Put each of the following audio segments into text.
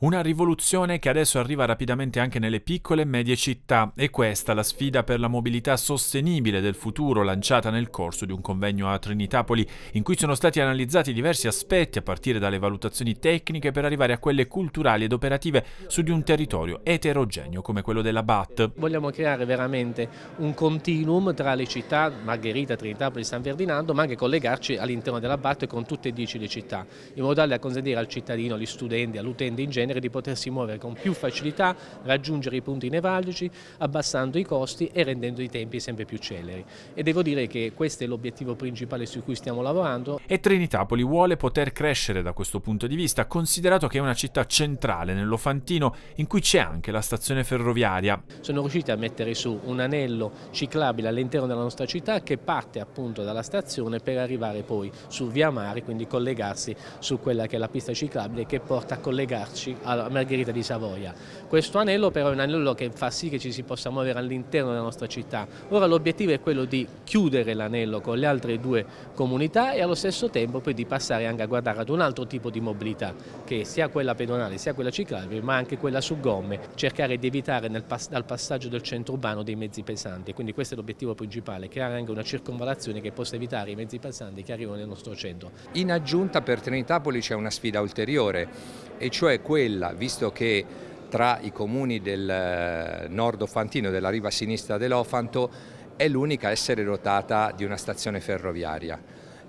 Una rivoluzione che adesso arriva rapidamente anche nelle piccole e medie città e questa la sfida per la mobilità sostenibile del futuro lanciata nel corso di un convegno a Trinitapoli in cui sono stati analizzati diversi aspetti a partire dalle valutazioni tecniche per arrivare a quelle culturali ed operative su di un territorio eterogeneo come quello della BAT. Vogliamo creare veramente un continuum tra le città, Margherita, Trinitapoli, San Ferdinando, ma anche collegarci all'interno della BAT con tutte e dieci le città, in modo tale da consentire al cittadino, agli studenti, all'utente in genere genere di potersi muovere con più facilità, raggiungere i punti nevralgici, abbassando i costi e rendendo i tempi sempre più celeri. E devo dire che questo è l'obiettivo principale su cui stiamo lavorando. E Trinitapoli vuole poter crescere da questo punto di vista, considerato che è una città centrale nell'Ofantino in cui c'è anche la stazione ferroviaria. Sono riusciti a mettere su un anello ciclabile all'interno della nostra città che parte appunto dalla stazione per arrivare poi su Via Mare, quindi collegarsi su quella che è la pista ciclabile che porta a collegarci alla Margherita di Savoia. Questo anello però è un anello che fa sì che ci si possa muovere all'interno della nostra città. Ora l'obiettivo è quello di chiudere l'anello con le altre due comunità e allo stesso tempo poi di passare anche a guardare ad un altro tipo di mobilità che sia quella pedonale sia quella ciclabile ma anche quella su gomme, cercare di evitare nel, dal passaggio del centro urbano dei mezzi pesanti. Quindi questo è l'obiettivo principale, creare anche una circonvalazione che possa evitare i mezzi pesanti che arrivano nel nostro centro. In aggiunta per Trinitapoli c'è una sfida ulteriore e cioè quella Gardella, visto che tra i comuni del eh, nord ofantino, della riva sinistra dell'Ofanto, è l'unica a essere dotata di una stazione ferroviaria.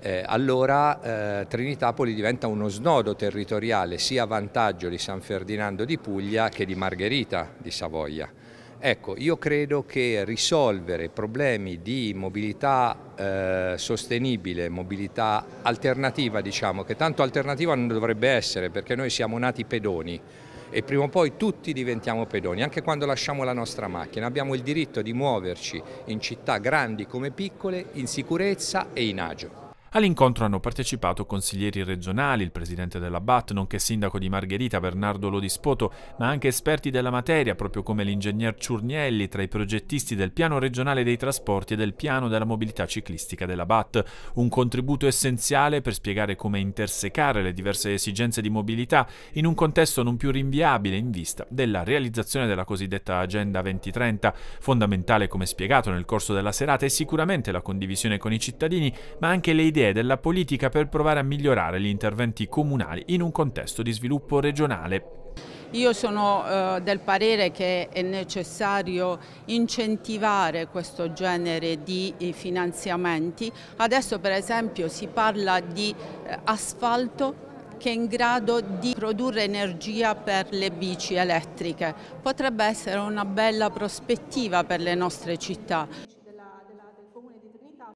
Eh, allora eh, Trinitapoli diventa uno snodo territoriale sia a vantaggio di San Ferdinando di Puglia che di Margherita di Savoia. Ecco, io credo che risolvere problemi di mobilità eh, sostenibile, mobilità alternativa diciamo, che tanto alternativa non dovrebbe essere perché noi siamo nati pedoni e prima o poi tutti diventiamo pedoni, anche quando lasciamo la nostra macchina. Abbiamo il diritto di muoverci in città grandi come piccole, in sicurezza e in agio. All'incontro hanno partecipato consiglieri regionali, il presidente della BAT, nonché sindaco di Margherita Bernardo Lodispoto, ma anche esperti della materia, proprio come l'ingegner Ciurnielli, tra i progettisti del piano regionale dei trasporti e del piano della mobilità ciclistica della BAT. Un contributo essenziale per spiegare come intersecare le diverse esigenze di mobilità in un contesto non più rinviabile in vista della realizzazione della cosiddetta Agenda 2030. Fondamentale, come spiegato nel corso della serata, è sicuramente la condivisione con i cittadini, ma anche le idee idee della politica per provare a migliorare gli interventi comunali in un contesto di sviluppo regionale. Io sono eh, del parere che è necessario incentivare questo genere di eh, finanziamenti. Adesso per esempio si parla di eh, asfalto che è in grado di produrre energia per le bici elettriche. Potrebbe essere una bella prospettiva per le nostre città.